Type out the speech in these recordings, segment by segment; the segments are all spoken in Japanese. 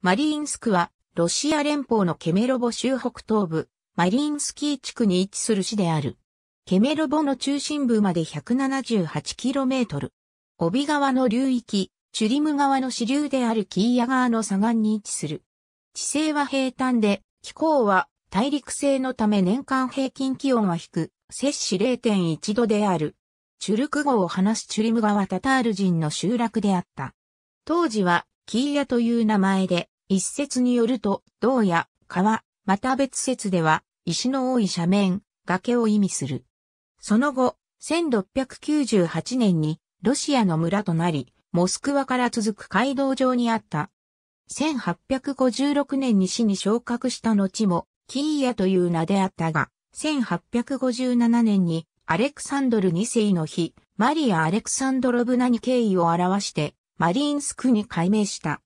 マリーンスクは、ロシア連邦のケメロボ州北東部、マリーンスキー地区に位置する市である。ケメロボの中心部まで 178km。帯川の流域、チュリム川の支流であるキーヤ川の左岸に位置する。地勢は平坦で、気候は大陸性のため年間平均気温は低、く、摂氏0.1度である。チュルク号を話すチュリム川タタール人の集落であった。当時はキーヤという名前で、一説によると、銅や川、また別説では、石の多い斜面、崖を意味する。その後、1698年に、ロシアの村となり、モスクワから続く街道上にあった。1856年に市に昇格した後も、キーヤという名であったが、1857年にアレクサンドル2世の日、マリア・アレクサンドロブナに敬意を表して、マリンスクに改名した。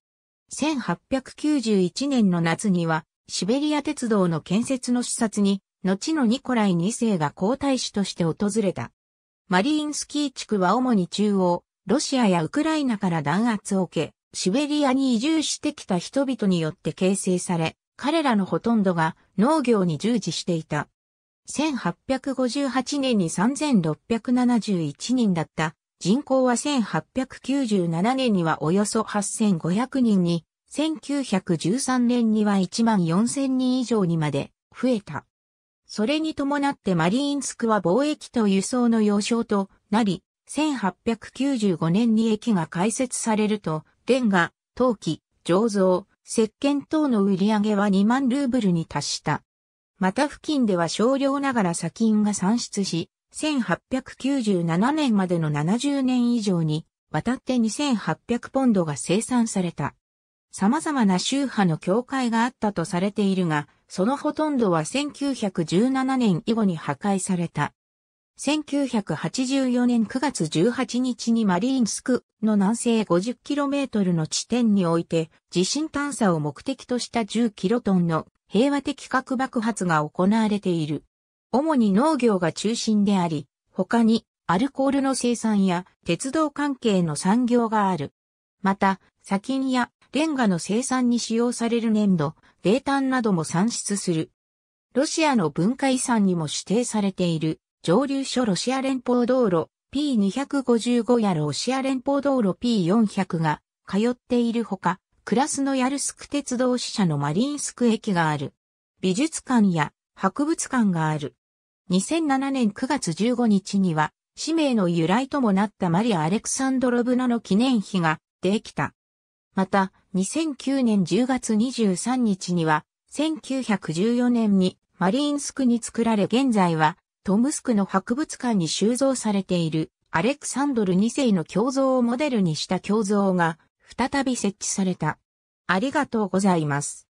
1891年の夏には、シベリア鉄道の建設の視察に、後のニコライ2世が皇太子として訪れた。マリーンスキー地区は主に中央、ロシアやウクライナから弾圧を受け、シベリアに移住してきた人々によって形成され、彼らのほとんどが農業に従事していた。1858年に3671人だった人口は1897年にはおよそ8500人に、1913年には1万4000人以上にまで増えた。それに伴ってマリーンスクは貿易と輸送の要衝となり、1895年に駅が開設されると、レンガ、陶器、醸造、石鹸等の売り上げは2万ルーブルに達した。また付近では少量ながら砂金が産出し、1897年までの70年以上にわたって2800ポンドが生産された。様々な宗派の教会があったとされているが、そのほとんどは1917年以後に破壊された。1984年9月18日にマリーンスクの南西 50km の地点において地震探査を目的とした1 0 k m の平和的核爆発が行われている。主に農業が中心であり、他にアルコールの生産や鉄道関係の産業がある。また、砂金やレンガの生産に使用される粘土、泥炭なども産出する。ロシアの文化遺産にも指定されている上流所ロシア連邦道路 P255 やロシア連邦道路 P400 が通っているほか、クラスのヤルスク鉄道支社のマリンスク駅がある。美術館や博物館がある。2007年9月15日には、氏名の由来ともなったマリア・アレクサンドロブナの記念碑ができた。また、2009年10月23日には、1914年にマリーンスクに作られ現在はトムスクの博物館に収蔵されているアレクサンドル2世の胸像をモデルにした胸像が再び設置された。ありがとうございます。